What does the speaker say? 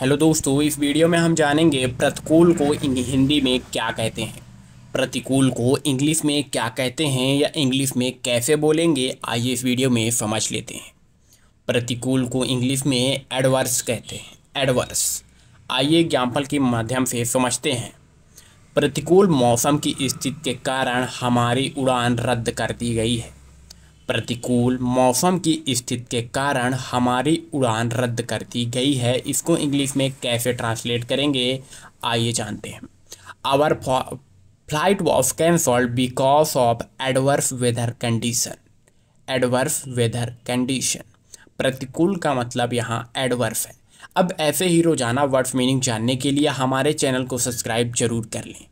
hello दोस्तों इस video में हम जानेंगे प्रतिकूल को हिंदी में क्या कहते हैं प्रतिकूल को इंग्लिश में क्या कहते हैं या इंग्लिश में कैसे बोलेंगे आइए इस वीडियो में समझ लेते हैं प्रतिकूल को इंग्लिश में एडवर्स कहते हैं एडवर्स आइए एग्जाम्पल के माध्यम से समझते हैं प्रतिकूल मौसम की स्थिति के कारण हमारी उड़ान रद्द कर दी गई है प्रतिकूल मौसम की स्थिति के कारण हमारी उड़ान रद्द कर दी गई है इसको इंग्लिश में कैसे ट्रांसलेट करेंगे आइए जानते हैं our flight was cancelled because of adverse weather condition adverse weather condition प्रतिकूल का मतलब यहाँ एडवर्स है अब ऐसे ही रोजाना वर्ड्स मीनिंग जानने के लिए हमारे चैनल को सब्सक्राइब जरूर कर लें